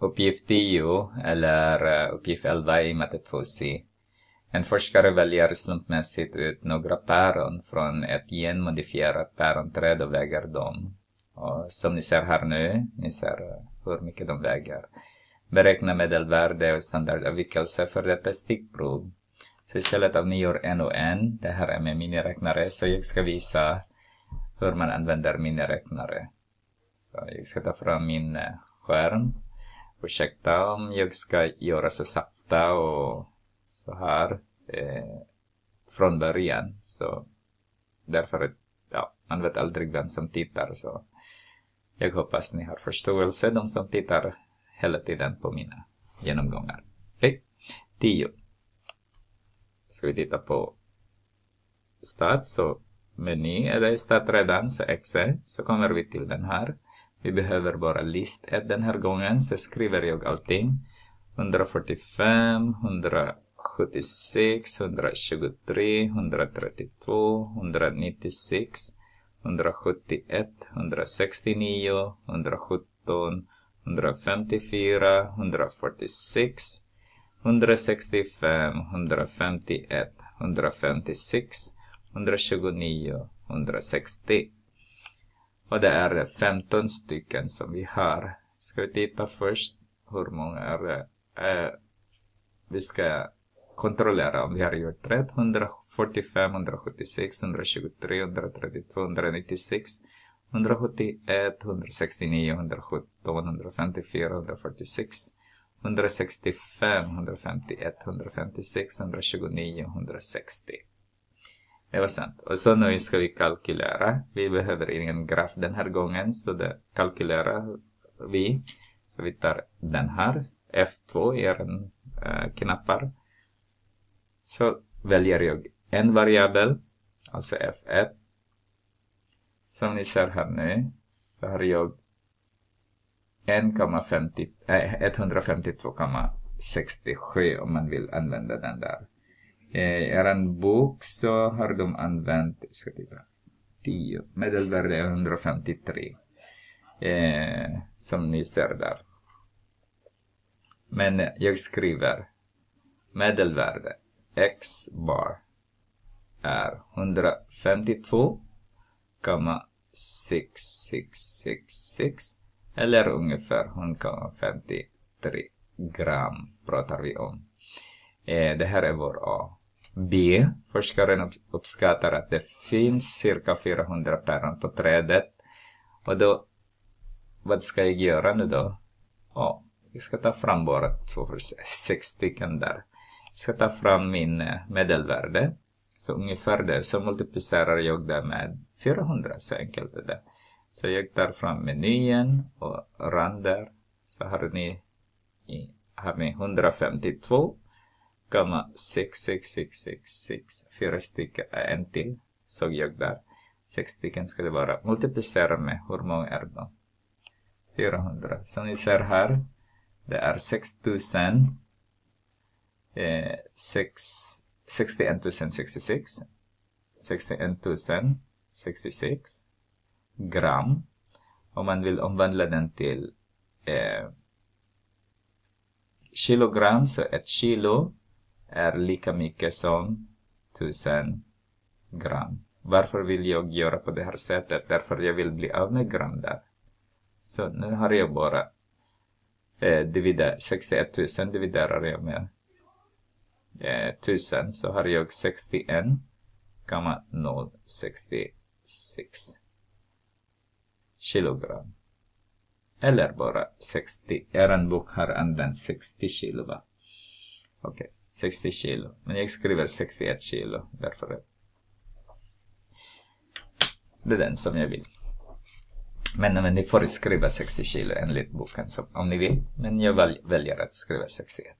Uppgift 10, eller eh, uppgift 11 i matte 2c. En forskare väljer slumpmässigt ut några päron från ett genmodifierat päronträd och väger dem. Och som ni ser här nu, ni ser eh, hur mycket de väger. Beräkna medelvärde och standardavvikelse för detta stickprov. Så istället av gör en och en, det här är med miniräknare, så jag ska visa hur man använder miniräknare. Så jag ska ta fram min eh, skärm ursäkta om jag ska göra så sakta och så här eh, från början. Så därför att ja, man vet aldrig vem som tittar så jag hoppas ni har förståelse, de som tittar hela tiden på mina genomgångar. Okej, okay. 10. Ska vi titta på start så meny är det stat redan, så exe, så kommer vi till den här. Vi behöver bara list 1 den här gången, så skriver jag allting. 145, 176, 123, 132, 196, 171, 169, 117, 154, 146, 165, 151, 156, 129, 160, och det är 15 stycken som vi har. Ska vi titta först hur många är eh, vi ska kontrollera om vi har gjort rätt. 145, 176, 123, 132, 196, 171, 169, 117, 154, 146, 165, 151, 156, 129, 160. Det var sant. Och så nu ska vi kalkylera. Vi behöver ingen graf den här gången, så det kalkylerar vi. Så vi tar den här, F2 i en äh, knappar. Så väljer jag en variabel, alltså F1. Som ni ser här nu, så har jag 1,50, äh, 152,67 om man vill använda den där eh, eran bok så har de använt, ska titta, 10, medelvärde 153. Eh, som ni ser där. Men jag skriver medelvärde x bar är 152,6666 eller ungefär 153 gram pratar vi om. Eh, det här är vår A. B. Forskaren uppskattar att det finns cirka 400 päron på trädet. Och då, vad ska jag göra nu då? Ja, jag ska ta fram bara två, sex stycken där. Jag ska ta fram min eh, medelvärde. Så ungefär det. Så multiplicerar jag det med 400. Så enkelt är det. Så jag tar fram menyn och randar. Så har ni, har ni 152 komma 66666 fyra stycken en till, såg jag där. Sex stycken ska det vara. Multiplicera med, hur många är de? 400. Som ni ser här, det är 6000 eh, 6, 61 066 61 gram. Om man vill omvandla den till eh, kilogram så ett kilo är lika mycket som 1000 gram. Varför vill jag göra på det här sättet? Därför jag vill bli av med gram där. Så nu har jag bara eh, divider, 61 000 dividerar jag med eh, 1000 så har jag 61,066 kilogram. Eller bara 60, er bok har använt 60 kilo Okej. Okay. 60 kilo. Men jag skriver 61 kilo därför det är den som jag vill. Men, men ni får skriva 60 kilo enligt boken så, om ni vill. Men jag väljer att skriva 61.